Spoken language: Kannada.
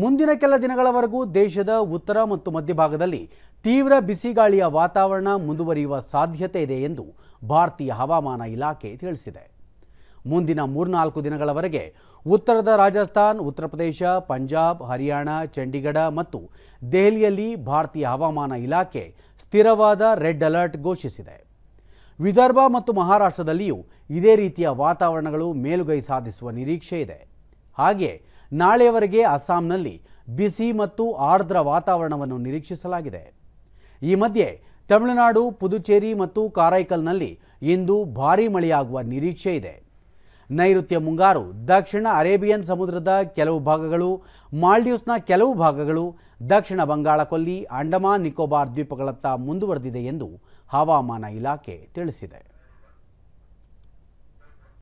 ಮುಂದಿನ ಕೆಲ ದಿನಗಳವರೆಗೂ ದೇಶದ ಉತ್ತರ ಮತ್ತು ಮಧ್ಯಭಾಗದಲ್ಲಿ ತೀವ್ರ ಬಿಸಿಗಾಳಿಯ ವಾತಾವರಣ ಮುಂದುವರಿಯುವ ಸಾಧ್ಯತೆ ಇದೆ ಎಂದು ಭಾರತೀಯ ಹವಾಮಾನ ಇಲಾಖೆ ತಿಳಿಸಿದೆ ಮುಂದಿನ ಮೂರ್ನಾಲ್ಕು ದಿನಗಳವರೆಗೆ ಉತ್ತರದ ರಾಜಸ್ಥಾನ್ ಉತ್ತರ ಪ್ರದೇಶ ಪಂಜಾಬ್ ಹರಿಯಾಣ ಚಂಡೀಗಢ ಮತ್ತು ದೆಹಲಿಯಲ್ಲಿ ಭಾರತೀಯ ಹವಾಮಾನ ಇಲಾಖೆ ಸ್ಥಿರವಾದ ರೆಡ್ ಅಲರ್ಟ್ ಘೋಷಿಸಿದೆ ವಿದರ್ಭ ಮತ್ತು ಮಹಾರಾಷ್ಟ್ರದಲ್ಲಿಯೂ ಇದೇ ರೀತಿಯ ವಾತಾವರಣಗಳು ಮೇಲುಗೈ ಸಾಧಿಸುವ ನಿರೀಕ್ಷೆ ಇದೆ ಹಾಗೆ ನಾಳೆಯವರೆಗೆ ಅಸ್ಸಾಂನಲ್ಲಿ ಬಿಸಿ ಮತ್ತು ಆರ್ದ್ರ ವಾತಾವರಣವನ್ನು ನಿರೀಕ್ಷಿಸಲಾಗಿದೆ ಈ ಮಧ್ಯೆ ತಮಿಳುನಾಡು ಪುದುಚೇರಿ ಮತ್ತು ಕಾರೈಕಲ್ನಲ್ಲಿ ಇಂದು ಭಾರೀ ಮಳೆಯಾಗುವ ನಿರೀಕ್ಷೆ ಇದೆ ನೈಋತ್ಯ ಮುಂಗಾರು ದಕ್ಷಿಣ ಅರೇಬಿಯನ್ ಸಮುದ್ರದ ಕೆಲವು ಭಾಗಗಳು ಮಾಲ್ಡೀವ್ಸ್ನ ಕೆಲವು ಭಾಗಗಳು ದಕ್ಷಿಣ ಬಂಗಾಳ ಕೊಲ್ಲಿ ಅಂಡಮಾನ್ ನಿಕೋಬಾರ್ ದ್ವೀಪಗಳತ್ತ ಮುಂದುವರೆದಿದೆ ಎಂದು ಹವಾಮಾನ ಇಲಾಖೆ ತಿಳಿಸಿದೆ